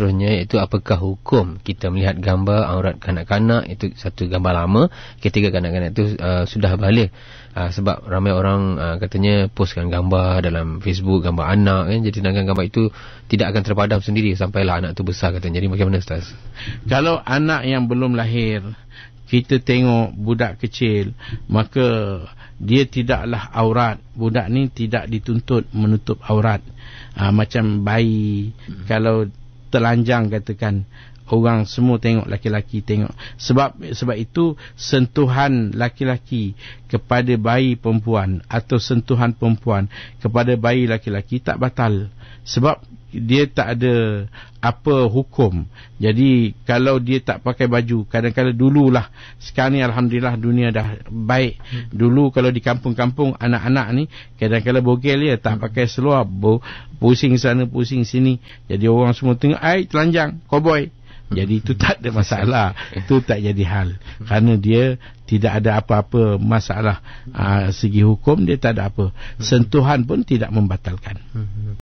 seterusnya iaitu apakah hukum kita melihat gambar aurat kanak-kanak itu satu gambar lama ketika kanak-kanak itu uh, sudah balik uh, sebab ramai orang uh, katanya postkan gambar dalam Facebook gambar anak kan jadi dengan gambar itu tidak akan terpadam sendiri sampai lah anak itu besar katanya jadi bagaimana Ustaz? kalau anak yang belum lahir kita tengok budak kecil maka dia tidaklah aurat budak ni tidak dituntut menutup aurat ha, macam bayi hmm. kalau telanjang katakan orang semua tengok laki-laki tengok sebab sebab itu sentuhan laki-laki kepada bayi perempuan atau sentuhan perempuan kepada bayi laki-laki tak batal sebab dia tak ada apa hukum. Jadi kalau dia tak pakai baju, kadang-kadang dululah. Sekarang ni alhamdulillah dunia dah baik. Hmm. Dulu kalau di kampung-kampung anak-anak ni kadang-kadang bogel dia tak hmm. pakai seluar, bo, pusing sana pusing sini. Jadi orang semua tengok ai telanjang, cowboy. Hmm. Jadi itu tak ada masalah. Itu tak jadi hal. Kerana dia tidak ada apa-apa masalah uh, segi hukum dia tak ada apa. Sentuhan pun tidak membatalkan.